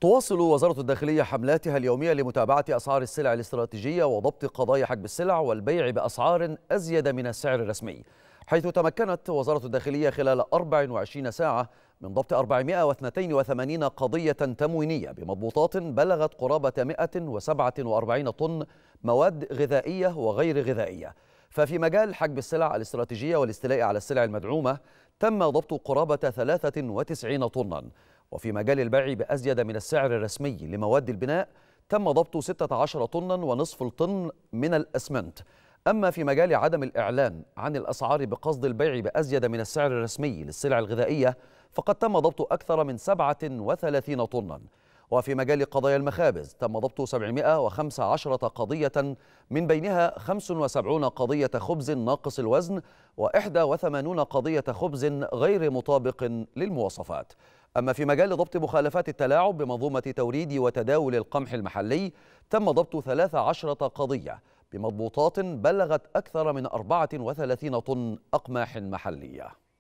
تواصل وزارة الداخلية حملاتها اليومية لمتابعة أسعار السلع الاستراتيجية وضبط قضايا حجب السلع والبيع بأسعار أزيد من السعر الرسمي حيث تمكنت وزارة الداخلية خلال 24 ساعة من ضبط 482 قضية تموينية بمضبوطات بلغت قرابة 147 طن مواد غذائية وغير غذائية ففي مجال حجب السلع الاستراتيجية والاستيلاء على السلع المدعومة تم ضبط قرابة 93 طناً وفي مجال البيع بأزيد من السعر الرسمي لمواد البناء تم ضبط 16 طنا ونصف الطن من الأسمنت أما في مجال عدم الإعلان عن الأسعار بقصد البيع بأزيد من السعر الرسمي للسلع الغذائية فقد تم ضبط أكثر من 37 طناً وفي مجال قضايا المخابز تم ضبط 715 قضية من بينها 75 قضية خبز ناقص الوزن و81 قضية خبز غير مطابق للمواصفات أما في مجال ضبط مخالفات التلاعب بمنظومة توريد وتداول القمح المحلي تم ضبط 13 قضية بمضبوطات بلغت أكثر من 34 طن أقماح محلية